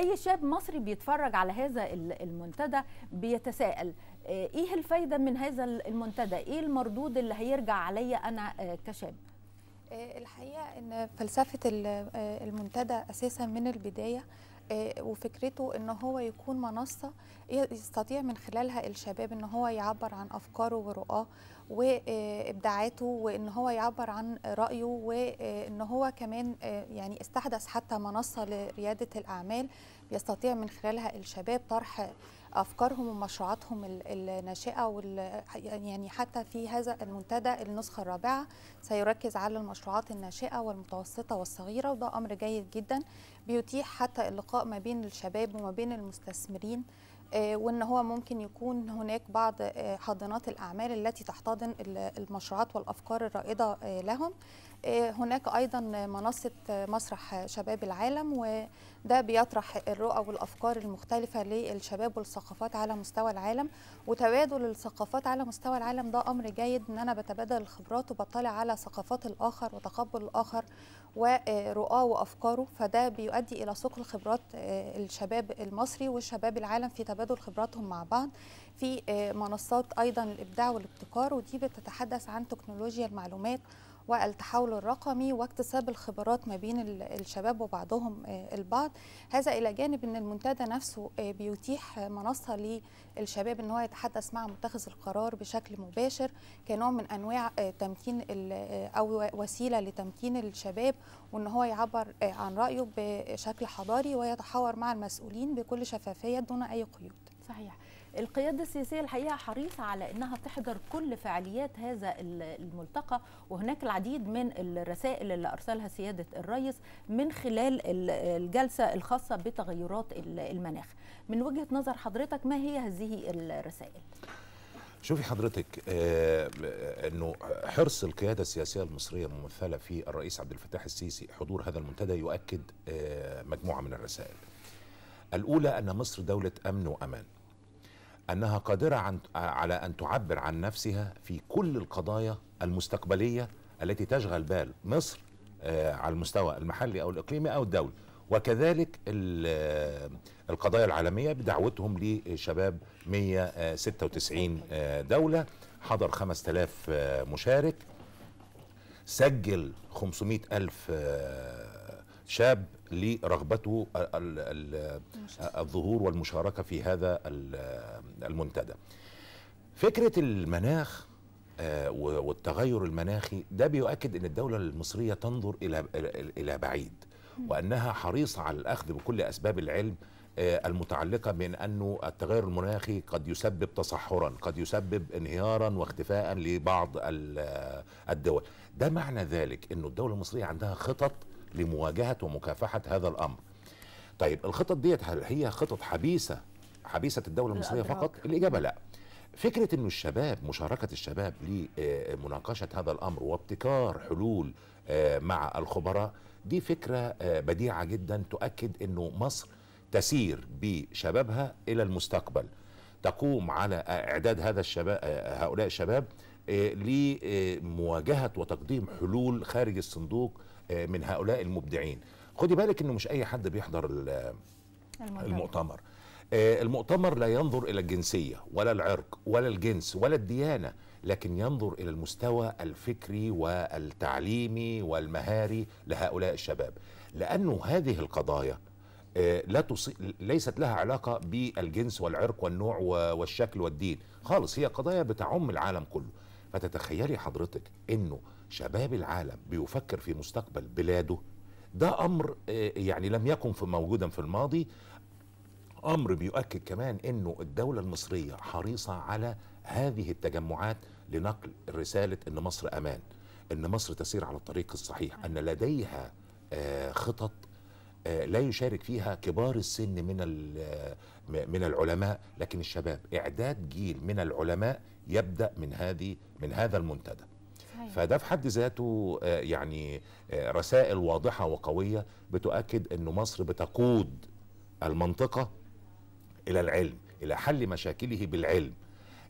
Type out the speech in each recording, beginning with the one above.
اي شاب مصري بيتفرج على هذا المنتدى بيتساءل آه، ايه الفايده من هذا المنتدى ايه المردود اللي هيرجع عليا انا آه، كشاب آه، الحقيقه ان فلسفه المنتدى اساسا من البدايه آه، وفكرته ان هو يكون منصه يستطيع من خلالها الشباب ان هو يعبر عن افكاره ورؤاه وابداعاته وان هو يعبر عن رايه وان هو كمان آه، يعني استحدث حتى منصه لرياده الاعمال يستطيع من خلالها الشباب طرح افكارهم ومشروعاتهم الناشئه وال يعني حتى في هذا المنتدى النسخه الرابعه سيركز على المشروعات الناشئه والمتوسطه والصغيره وده امر جيد جدا بيتيح حتى اللقاء ما بين الشباب وما بين المستثمرين آه، وان هو ممكن يكون هناك بعض آه، حاضنات الاعمال التي تحتضن المشروعات والافكار الرائده آه، لهم آه، هناك ايضا منصه مسرح شباب العالم وده بيطرح الرؤى والافكار المختلفه للشباب والثقافات على مستوى العالم وتبادل الثقافات على مستوى العالم ده امر جيد ان انا بتبادل الخبرات وبطلع على ثقافات الاخر وتقبل الاخر ورؤاه وافكاره فده بيؤدي الى سوق الخبرات آه، الشباب المصري والشباب العالم في تبادل خبراتهم مع بعض في آه، منصات ايضا الابداع والابتكار ودي بتتحدث عن تكنولوجيا المعلومات والتحول الرقمي واكتساب الخبرات ما بين الشباب وبعضهم آه، البعض هذا الى جانب ان المنتدى نفسه آه، بيتيح منصه للشباب ان هو يتحدث مع متخذ القرار بشكل مباشر كنوع من انواع تمكين او وسيله لتمكين الشباب وان هو يعبر عن رايه بشكل حضاري ويتحاور مع المسؤولين بكل شفافيه دون اي قيود صحيح القيادة السياسية الحقيقة حريصة على أنها تحضر كل فعاليات هذا الملتقى وهناك العديد من الرسائل اللي أرسلها سيادة الرئيس من خلال الجلسة الخاصة بتغيرات المناخ من وجهة نظر حضرتك ما هي هذه الرسائل؟ شوفي حضرتك آه، آه، انه حرص القياده السياسيه المصريه الممثله في الرئيس عبد الفتاح السيسي حضور هذا المنتدى يؤكد آه، مجموعه من الرسائل. الاولى ان مصر دوله امن وامان. انها قادره عن على ان تعبر عن نفسها في كل القضايا المستقبليه التي تشغل بال مصر آه، على المستوى المحلي او الاقليمي او الدولي وكذلك آه، القضايا العالميه بدعوتهم لشباب 196 آه، دوله حضر 5000 مشارك سجل 500 ألف شاب لرغبته الظهور والمشاركة في هذا المنتدى فكرة المناخ آه، والتغير المناخي ده بيؤكد ان الدولة المصرية تنظر الى الى بعيد وانها حريصة على الاخذ بكل اسباب العلم آه، المتعلقة من أنه التغير المناخي قد يسبب تصحرا قد يسبب انهيارا واختفاء لبعض آه، الدول ده معنى ذلك أنه الدولة المصرية عندها خطط لمواجهة ومكافحة هذا الأمر طيب الخطط ديت هل هي خطط حبيسة حبيسه الدوله المصريه فقط؟ الاجابه لا. فكرة أنه الشباب مشاركة الشباب لمناقشة هذا الأمر وابتكار حلول آه، مع الخبراء دي فكرة آه، بديعة جدا تؤكد أنه مصر تسير بشبابها إلى المستقبل تقوم على إعداد هذا الشباب آه، هؤلاء الشباب لمواجهة وتقديم حلول خارج الصندوق من هؤلاء المبدعين خدي بالك أنه مش أي حد بيحضر المؤتمر آه، المؤتمر لا ينظر إلى الجنسية ولا العرق ولا الجنس ولا الديانة لكن ينظر إلى المستوى الفكري والتعليمي والمهاري لهؤلاء الشباب لأنه هذه القضايا آه، لا تصي... ليست لها علاقة بالجنس والعرق والنوع والشكل والدين خالص هي قضايا بتعم العالم كله فتتخيلي حضرتك أنه شباب العالم بيفكر في مستقبل بلاده ده امر آه، يعني لم يكن في موجودا في الماضي امر بيؤكد كمان انه الدوله المصريه حريصه على هذه التجمعات لنقل رساله ان مصر امان ان مصر تسير على الطريق الصحيح ان لديها آه، خطط آه، لا يشارك فيها كبار السن من آه، من العلماء لكن الشباب اعداد جيل من العلماء يبدا من هذه من هذا المنتدى فده في حد ذاته يعني رسائل واضحه وقويه بتؤكد ان مصر بتقود المنطقه إلى العلم إلى حل مشاكله بالعلم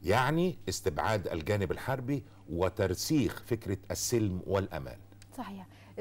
يعني استبعاد الجانب الحربي وترسيخ فكرة السلم والأمان صحيح